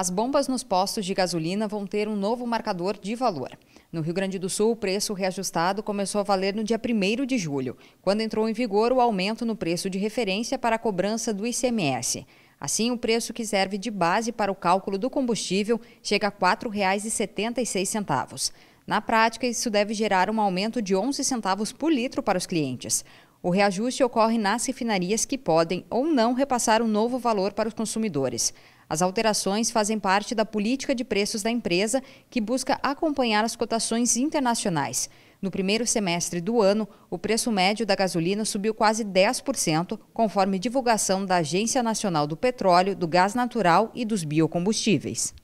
As bombas nos postos de gasolina vão ter um novo marcador de valor. No Rio Grande do Sul, o preço reajustado começou a valer no dia 1 de julho, quando entrou em vigor o aumento no preço de referência para a cobrança do ICMS. Assim, o preço que serve de base para o cálculo do combustível chega a R$ 4,76. Na prática, isso deve gerar um aumento de 11 centavos por litro para os clientes. O reajuste ocorre nas refinarias que podem ou não repassar o um novo valor para os consumidores. As alterações fazem parte da política de preços da empresa, que busca acompanhar as cotações internacionais. No primeiro semestre do ano, o preço médio da gasolina subiu quase 10%, conforme divulgação da Agência Nacional do Petróleo, do Gás Natural e dos Biocombustíveis.